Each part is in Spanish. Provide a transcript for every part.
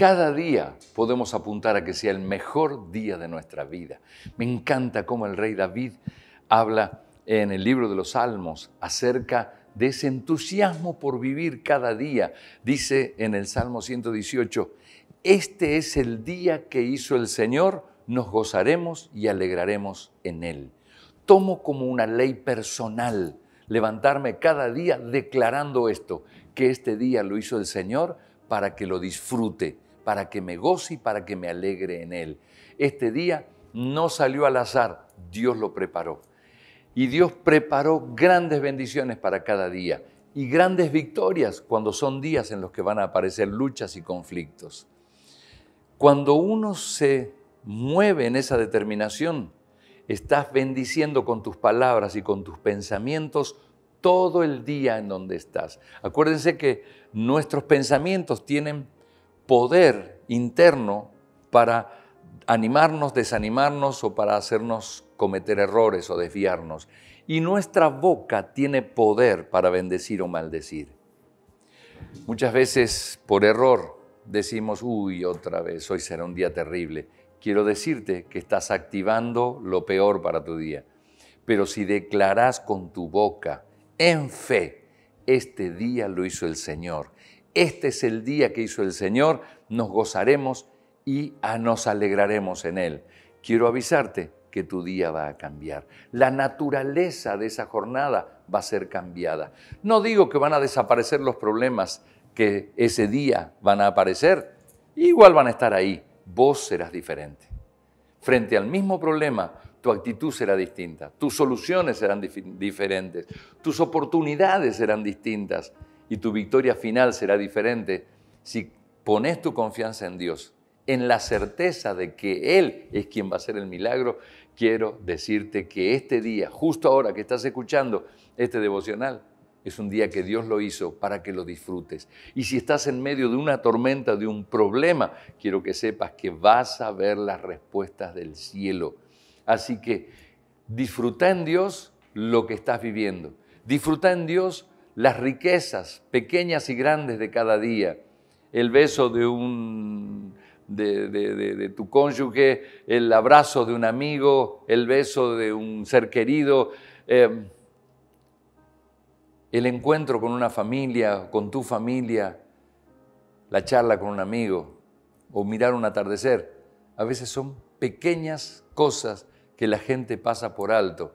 Cada día podemos apuntar a que sea el mejor día de nuestra vida. Me encanta cómo el rey David habla en el libro de los Salmos acerca de ese entusiasmo por vivir cada día. Dice en el Salmo 118, este es el día que hizo el Señor, nos gozaremos y alegraremos en él. Tomo como una ley personal levantarme cada día declarando esto, que este día lo hizo el Señor para que lo disfrute para que me goce y para que me alegre en Él. Este día no salió al azar, Dios lo preparó. Y Dios preparó grandes bendiciones para cada día y grandes victorias cuando son días en los que van a aparecer luchas y conflictos. Cuando uno se mueve en esa determinación, estás bendiciendo con tus palabras y con tus pensamientos todo el día en donde estás. Acuérdense que nuestros pensamientos tienen poder interno para animarnos, desanimarnos o para hacernos cometer errores o desviarnos. Y nuestra boca tiene poder para bendecir o maldecir. Muchas veces por error decimos, uy, otra vez, hoy será un día terrible. Quiero decirte que estás activando lo peor para tu día. Pero si declaras con tu boca, en fe, este día lo hizo el Señor este es el día que hizo el Señor, nos gozaremos y ah, nos alegraremos en él. Quiero avisarte que tu día va a cambiar. La naturaleza de esa jornada va a ser cambiada. No digo que van a desaparecer los problemas que ese día van a aparecer, igual van a estar ahí. Vos serás diferente. Frente al mismo problema, tu actitud será distinta, tus soluciones serán diferentes, tus oportunidades serán distintas y tu victoria final será diferente si pones tu confianza en Dios, en la certeza de que Él es quien va a hacer el milagro. Quiero decirte que este día, justo ahora que estás escuchando este devocional, es un día que Dios lo hizo para que lo disfrutes. Y si estás en medio de una tormenta, de un problema, quiero que sepas que vas a ver las respuestas del cielo. Así que disfruta en Dios lo que estás viviendo. Disfruta en Dios las riquezas pequeñas y grandes de cada día, el beso de un tu cónyuge, el abrazo de un amigo, el beso de un ser querido, em, el encuentro con una familia, con tu familia, la charla con un amigo o mirar un atardecer. A veces son pequeñas cosas que la gente pasa por alto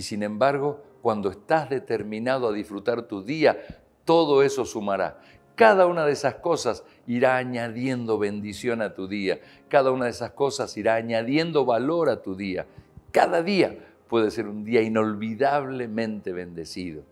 y sin embargo, cuando estás determinado a disfrutar tu día, todo eso sumará. Cada una de esas cosas irá añadiendo bendición a tu día. Cada una de esas cosas irá añadiendo valor a tu día. Cada día puede ser un día inolvidablemente bendecido.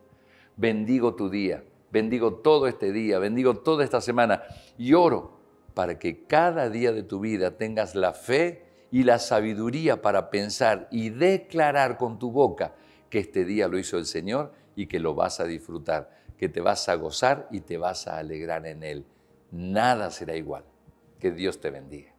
Bendigo tu día, bendigo todo este día, bendigo toda esta semana y oro para que cada día de tu vida tengas la fe y la sabiduría para pensar y declarar con tu boca que este día lo hizo el Señor y que lo vas a disfrutar, que te vas a gozar y te vas a alegrar en Él. Nada será igual. Que Dios te bendiga.